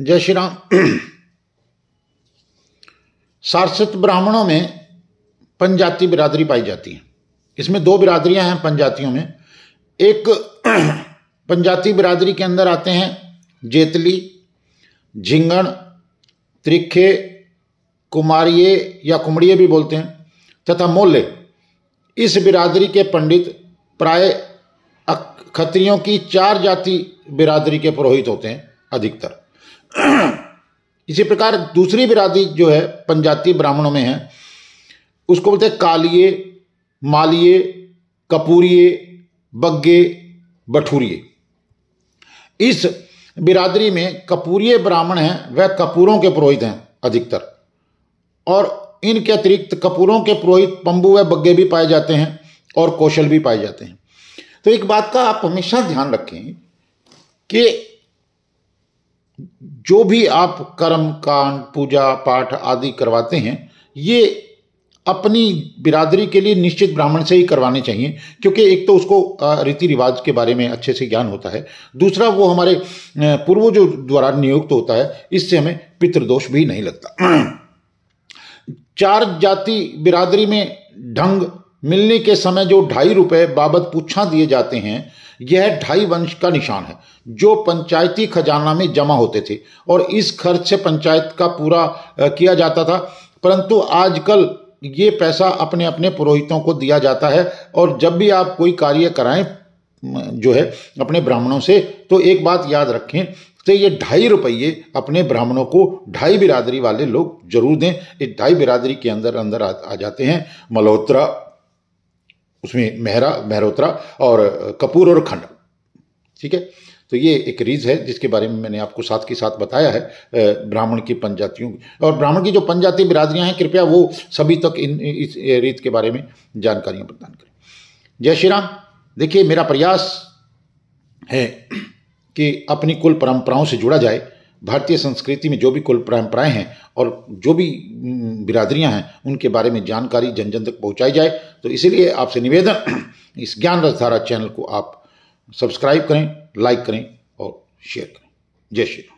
जय श्री राम सारस्वत ब्राह्मणों में पंजाति बिरादरी पाई जाती है इसमें दो बिरादरियां हैं पंजातियों में एक पंजाती बिरादरी के अंदर आते हैं जेतली झिंगण त्रिखे कुमारिये या कुमड़िये भी बोलते हैं तथा मोले इस बिरादरी के पंडित प्राय खत्रियों की चार जाति बिरादरी के पुरोहित होते हैं अधिकतर इसी प्रकार दूसरी बिरादरी जो है पंजाती ब्राह्मणों में है उसको बोलते हैं कालिए मालिए कपूरिए बग्गे बठूरिए इस बिरादरी में कपूरिए ब्राह्मण हैं वह कपूरों के पुरोहित हैं अधिकतर और इनके अतिरिक्त कपूरों के पुरोहित पंबू व बग्गे भी पाए जाते हैं और कौशल भी पाए जाते हैं तो एक बात का आप हमेशा ध्यान रखें कि जो भी आप कर्म कांड पूजा पाठ आदि करवाते हैं ये अपनी बिरादरी के लिए निश्चित ब्राह्मण से ही करवाने चाहिए क्योंकि एक तो उसको रीति रिवाज के बारे में अच्छे से ज्ञान होता है दूसरा वो हमारे पूर्वजों द्वारा नियुक्त होता है इससे हमें पितृदोष भी नहीं लगता चार जाति बिरादरी में ढंग मिलने के समय जो ढाई रुपए बाबत पूछा दिए जाते हैं यह ढाई वंश का निशान है जो पंचायती खजाना में जमा होते थे और इस खर्च से पंचायत का पूरा किया जाता था परंतु आजकल ये पैसा अपने अपने पुरोहितों को दिया जाता है और जब भी आप कोई कार्य कराएं जो है अपने ब्राह्मणों से तो एक बात याद रखें तो ये ढाई रुपये अपने ब्राह्मणों को ढाई बिरादरी वाले लोग जरूर दें इस ढाई बिरादरी के अंदर अंदर आ, आ जाते हैं मल्होत्रा उसमें मेहरा मेहरोत्रा और कपूर और खंड ठीक है तो ये एक रीज है जिसके बारे में मैंने आपको साथ के साथ बताया है ब्राह्मण की पंजातियों और ब्राह्मण की जो पंजाती बिरादरियाँ हैं कृपया वो सभी तक इन इस रीत के बारे में जानकारियाँ प्रदान करें जय श्री राम देखिए मेरा प्रयास है कि अपनी कुल परंपराओं से जुड़ा जाए भारतीय संस्कृति में जो भी कुल परंपराएं हैं और जो भी बिरादरियां हैं उनके बारे में जानकारी जन जन तक पहुंचाई जाए तो इसीलिए आपसे निवेदन इस ज्ञान रसधारा चैनल को आप सब्सक्राइब करें लाइक करें और शेयर करें जय श्री राम